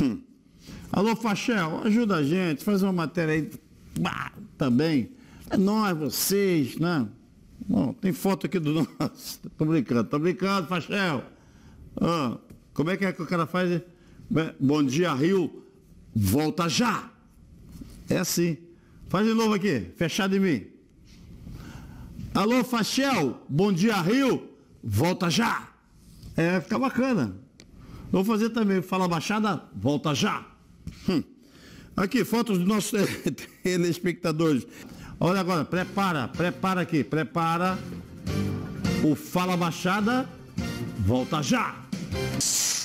Hum. Alô, Fachel, ajuda a gente, faz uma matéria aí bah, também. Tá é nós, vocês, né? Bom, tem foto aqui do nosso. Tô brincando, tô brincando, Fachel. Ah, como é que é que o cara faz? Bom dia, Rio. Volta já. É assim. Faz de novo aqui, fechado em mim. Alô, Fachel. Bom dia, Rio. Volta já. É, fica bacana. Vou fazer também. Fala Baixada, volta já. Hum. Aqui, fotos dos nossos telespectadores. Olha agora, prepara, prepara aqui, prepara. O Fala Baixada, volta já.